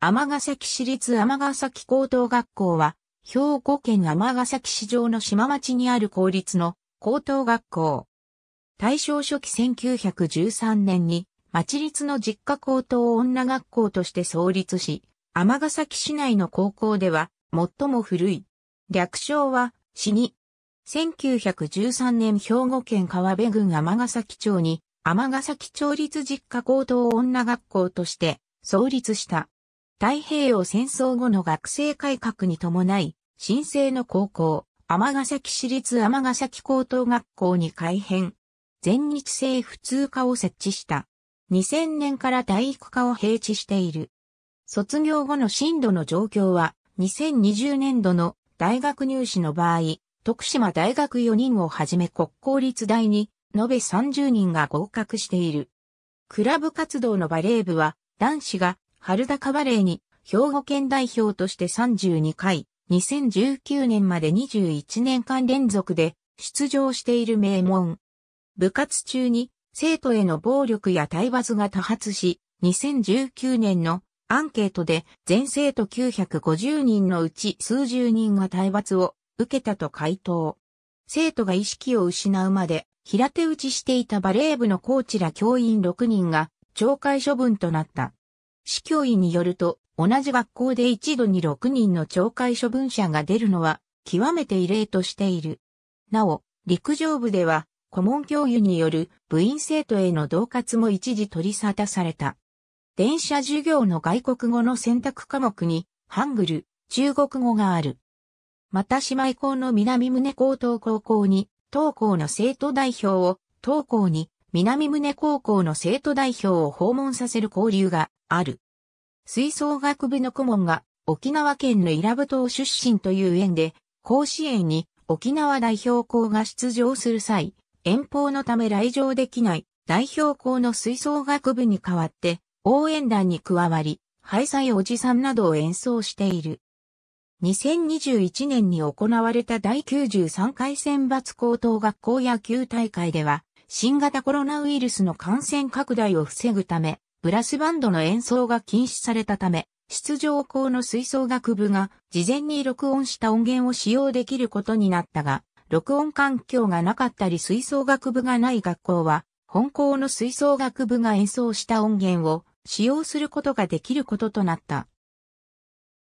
尼崎市立尼崎高等学校は、兵庫県尼崎市上の島町にある公立の高等学校。大正初期1913年に、町立の実家高等女学校として創立し、尼崎市内の高校では、最も古い。略称は、市に。1913年兵庫県川辺郡尼崎町に、尼崎町立実家高等女学校として創立した。太平洋戦争後の学生改革に伴い、新生の高校、尼崎市立尼崎高等学校に改編。全日制普通科を設置した。2000年から体育科を併置している。卒業後の進度の状況は、2020年度の大学入試の場合、徳島大学4人をはじめ国公立大に、延べ30人が合格している。クラブ活動のバレー部は、男子が春高バレーに兵庫県代表として32回、2019年まで21年間連続で出場している名門。部活中に生徒への暴力や体罰が多発し、2019年のアンケートで全生徒950人のうち数十人が体罰を受けたと回答。生徒が意識を失うまで平手打ちしていたバレー部のコーチら教員6人が懲戒処分となった。市教委によると、同じ学校で一度に6人の懲戒処分者が出るのは、極めて異例としている。なお、陸上部では、顧問教諭による部員生徒への同活も一時取り沙汰された。電車授業の外国語の選択科目に、ハングル、中国語がある。また姉妹校の南宗高等高校に、当校の生徒代表を、当校に南宗高校の生徒代表を訪問させる交流がある。吹奏楽部の顧問が沖縄県の伊良部島出身という縁で、甲子園に沖縄代表校が出場する際、遠方のため来場できない代表校の吹奏楽部に代わって応援団に加わり、ハイサイおじさんなどを演奏している。2021年に行われた第93回選抜高等学校野球大会では、新型コロナウイルスの感染拡大を防ぐため、ブラスバンドの演奏が禁止されたため、出場校の吹奏楽部が事前に録音した音源を使用できることになったが、録音環境がなかったり吹奏楽部がない学校は、本校の吹奏楽部が演奏した音源を使用することができることとなった。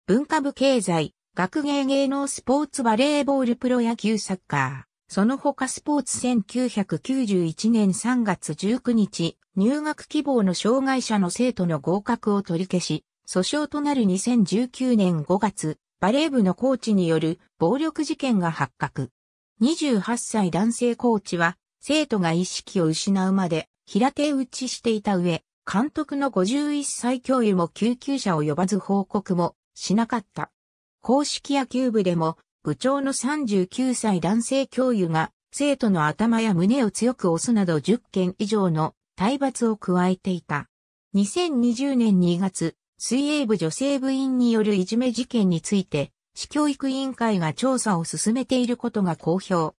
文化部経済、学芸芸能スポーツバレーボールプロ野球サッカー。その他スポーツ1991年3月19日、入学希望の障害者の生徒の合格を取り消し、訴訟となる2019年5月、バレー部のコーチによる暴力事件が発覚。28歳男性コーチは、生徒が意識を失うまで平手打ちしていた上、監督の51歳教諭も救急車を呼ばず報告もしなかった。公式野球部でも部長の39歳男性教諭が、生徒の頭や胸を強く押すなど10件以上の体罰を加えていた。2020年2月、水泳部女性部員によるいじめ事件について、市教育委員会が調査を進めていることが公表。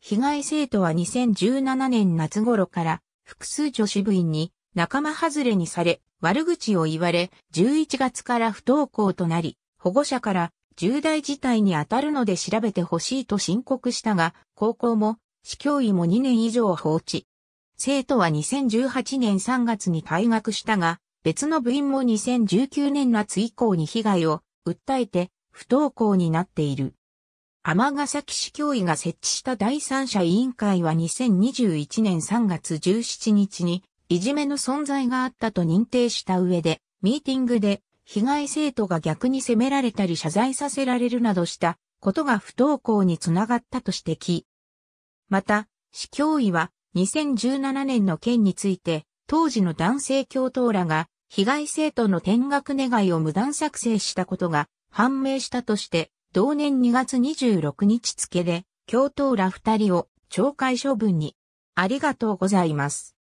被害生徒は2017年夏頃から複数女子部員に仲間外れにされ悪口を言われ11月から不登校となり保護者から重大事態に当たるので調べてほしいと申告したが、高校も、市教委も2年以上放置。生徒は2018年3月に退学したが、別の部員も2019年夏以降に被害を訴えて不登校になっている。尼崎市教委が設置した第三者委員会は2021年3月17日にいじめの存在があったと認定した上で、ミーティングで被害生徒が逆に責められたり謝罪させられるなどしたことが不登校につながったと指摘。また、市教委は2017年の件について、当時の男性教頭らが被害生徒の転学願いを無断作成したことが判明したとして、同年2月26日付で、教頭ら2人を懲戒処分に。ありがとうございます。